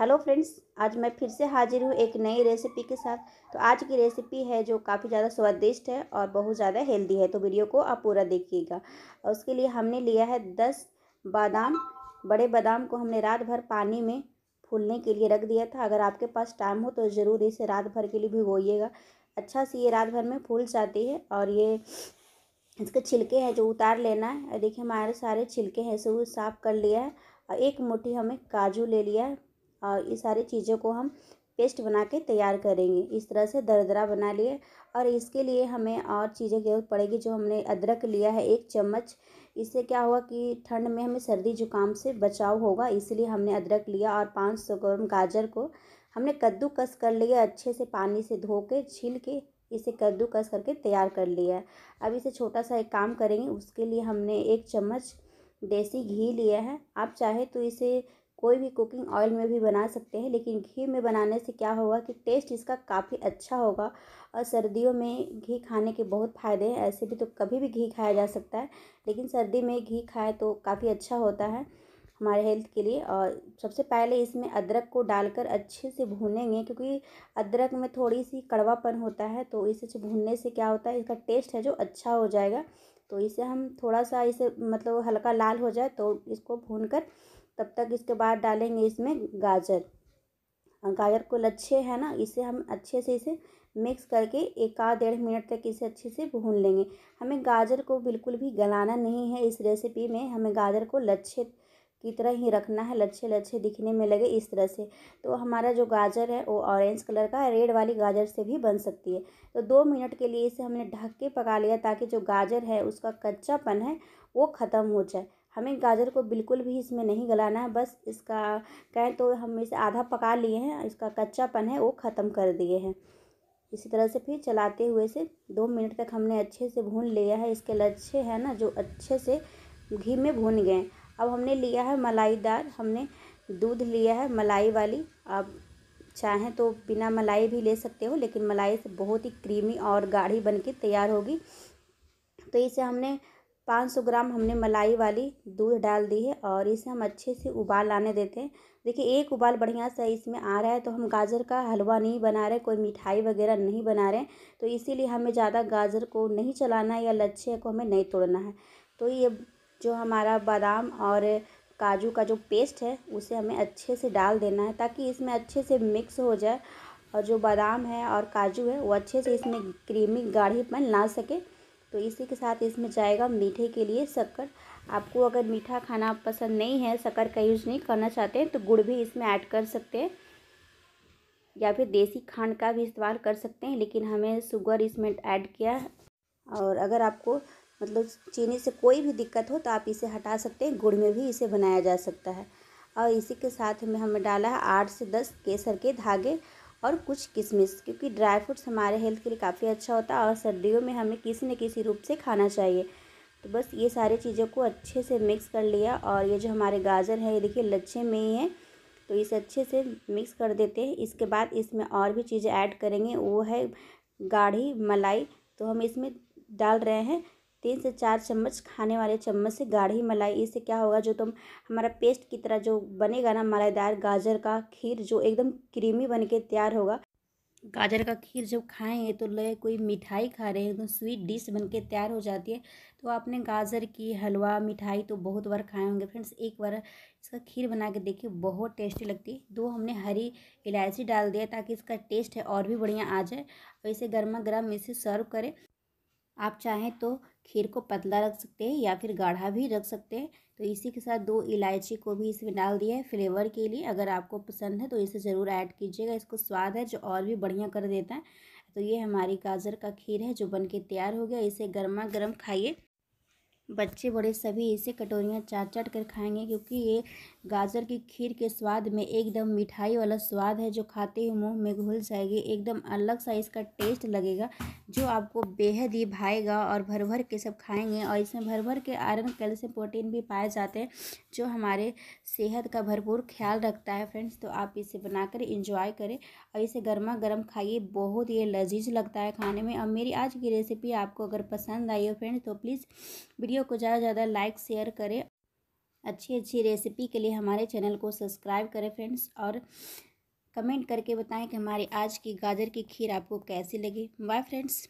hello friends आज मैं फिर से हाजिर हूँ एक नई रेसिपी के साथ तो आज की रेसिपी है जो काफ़ी ज़्यादा स्वादिष्ट है और बहुत ज़्यादा हेल्दी है तो वीडियो को आप पूरा देखिएगा और उसके लिए हमने लिया है दस बादाम बड़े बादाम को हमने रात भर पानी में फूलने के लिए रख दिया था अगर आपके पास टाइम हो तो ज़रूर इसे रात भर के लिए भिगोइएगा अच्छा से ये रात भर में फूल जाती है और ये इसके छिलके हैं जो उतार लेना है देखिए हमारे सारे छिलके हैं इसे साफ़ कर लिया है और एक मुठ्ठी हमें काजू ले लिया है और ये सारी चीज़ों को हम पेस्ट बना के तैयार करेंगे इस तरह से दरदरा बना लिए और इसके लिए हमें और चीज़ें की जरूरत पड़ेगी जो हमने अदरक लिया है एक चम्मच इससे क्या हुआ कि ठंड में हमें सर्दी जुकाम से बचाव होगा इसलिए हमने अदरक लिया और पाँच सौ ग्राम गाजर को हमने कद्दूकस कर लिया अच्छे से पानी से धो के छील के इसे कद्दूकस करके तैयार कर लिया अब इसे छोटा सा एक काम करेंगे उसके लिए हमने एक चम्मच देसी घी लिया है आप चाहे तो इसे कोई भी कुकिंग ऑयल में भी बना सकते हैं लेकिन घी में बनाने से क्या होगा कि टेस्ट इसका काफ़ी अच्छा होगा और सर्दियों में घी खाने के बहुत फ़ायदे हैं ऐसे भी तो कभी भी घी खाया जा सकता है लेकिन सर्दी में घी खाए तो काफ़ी अच्छा होता है हमारे हेल्थ के लिए और सबसे पहले इसमें अदरक को डालकर अच्छे से भूनेंगे क्योंकि अदरक में थोड़ी सी कड़वापन होता है तो इसे भूनने से क्या होता है इसका टेस्ट है जो अच्छा हो जाएगा तो इसे हम थोड़ा सा इसे मतलब हल्का लाल हो जाए तो इसको भून कर तब तक इसके बाद डालेंगे इसमें गाजर गाजर को लच्छे है ना इसे हम अच्छे से इसे मिक्स करके एक आध डेढ़ मिनट तक इसे अच्छे से भून लेंगे हमें गाजर को बिल्कुल भी गलाना नहीं है इस रेसिपी में हमें गाजर को लच्छे की तरह ही रखना है लच्छे लच्छे दिखने में लगे इस तरह से तो हमारा जो गाजर है वो ऑरेंज कलर का रेड वाली गाजर से भी बन सकती है तो दो मिनट के लिए इसे हमने ढक के पका लिया ताकि जो गाजर है उसका कच्चापन है वो ख़त्म हो जाए हमें गाजर को बिल्कुल भी इसमें नहीं गलाना है बस इसका कहें तो हम इसे आधा पका लिए हैं इसका कच्चापन है वो ख़त्म कर दिए हैं इसी तरह से फिर चलाते हुए से दो मिनट तक हमने अच्छे से भून लिया है इसके लच्छे हैं ना जो अच्छे से घी में भून गए अब हमने लिया है मलाईदार हमने दूध लिया है मलाई वाली आप चाहें तो बिना मलाई भी ले सकते हो लेकिन मलाई से बहुत ही क्रीमी और गाढ़ी बन के तैयार होगी तो इसे हमने 500 ग्राम हमने मलाई वाली दूध डाल दी है और इसे हम अच्छे से उबाल आने देते हैं देखिए एक उबाल बढ़िया सा इसमें आ रहा है तो हम गाजर का हलवा नहीं बना रहे कोई मिठाई वगैरह नहीं बना रहे तो इसीलिए हमें ज़्यादा गाजर को नहीं चलाना है या लच्छे को हमें नहीं तोड़ना है तो ये जो हमारा बादाम और काजू का जो पेस्ट है उसे हमें अच्छे से डाल देना है ताकि इसमें अच्छे से मिक्स हो जाए और जो बादाम है और काजू है वो अच्छे से इसमें क्रीमी गाढ़ीपन ला सके तो इसी के साथ इसमें जाएगा मीठे के लिए शक्कर आपको अगर मीठा खाना पसंद नहीं है शक्कर का यूज़ नहीं करना चाहते हैं तो गुड़ भी इसमें ऐड कर सकते हैं या फिर देसी खांड का भी इस्तेमाल कर सकते हैं लेकिन हमें शुगर इसमें ऐड किया और अगर आपको मतलब चीनी से कोई भी दिक्कत हो तो आप इसे हटा सकते हैं गुड़ में भी इसे बनाया जा सकता है और इसी के साथ में हमें डाला है आठ से दस केसर के धागे और कुछ किशमिश क्योंकि ड्राई फ्रूट्स हमारे हेल्थ के लिए काफ़ी अच्छा होता है और सर्दियों में हमें किसी न किसी रूप से खाना चाहिए तो बस ये सारे चीज़ों को अच्छे से मिक्स कर लिया और ये जो हमारे गाजर है ये देखिए लच्छे में ही है तो इसे अच्छे से मिक्स कर देते हैं इसके बाद इसमें और भी चीज़ें ऐड करेंगे वो है गाढ़ी मलाई तो हम इसमें डाल रहे हैं तीन से चार चम्मच खाने वाले चम्मच से गाढ़ी मलाई इससे क्या होगा जो तुम हमारा पेस्ट की तरह जो बनेगा ना मलाईदार गाजर का खीर जो एकदम क्रीमी बन के तैयार होगा गाजर का खीर जब खाएंगे तो लगे कोई मिठाई खा रहे हैं एकदम तो स्वीट डिश बन के तैयार हो जाती है तो आपने गाजर की हलवा मिठाई तो बहुत बार खाए होंगे फ्रेंड्स एक बार इसका खीर बना के देखिए बहुत टेस्टी लगती है दो हमने हरी इलायची डाल दिया ताकि इसका टेस्ट है और भी बढ़िया आ जाए और इसे गर्मा गर्म इसे सर्व करें आप चाहें तो खीर को पतला रख सकते हैं या फिर गाढ़ा भी रख सकते हैं तो इसी के साथ दो इलायची को भी इसमें डाल दिया है फ्लेवर के लिए अगर आपको पसंद है तो इसे ज़रूर ऐड कीजिएगा इसको स्वाद है जो और भी बढ़िया कर देता है तो ये हमारी गाजर का खीर है जो बन के तैयार हो गया इसे गर्मा गर्म खाइए बच्चे बड़े सभी इसे कटोरियाँ चाट चाट कर खाएंगे क्योंकि ये गाजर की खीर के स्वाद में एकदम मिठाई वाला स्वाद है जो खाते ही मुंह में घुल जाएगी एकदम अलग सा इसका टेस्ट लगेगा जो आपको बेहद ही भाएगा और भर भर के सब खाएंगे और इसमें भर भर के आयरन कैल्शियम प्रोटीन भी पाए जाते हैं जो हमारे सेहत का भरपूर ख्याल रखता है फ्रेंड्स तो आप इसे बनाकर इंजॉय करें और इसे गर्मा गर्म खाइए बहुत ही लजीज लगता है खाने में और मेरी आज की रेसिपी आपको अगर पसंद आई हो फ्रेंड्स तो प्लीज़ वीडियो को ज़्यादा से ज़्यादा लाइक शेयर करें अच्छी अच्छी रेसिपी के लिए हमारे चैनल को सब्सक्राइब करें फ्रेंड्स और कमेंट करके बताएं कि हमारी आज की गाजर की खीर आपको कैसी लगी बाय फ्रेंड्स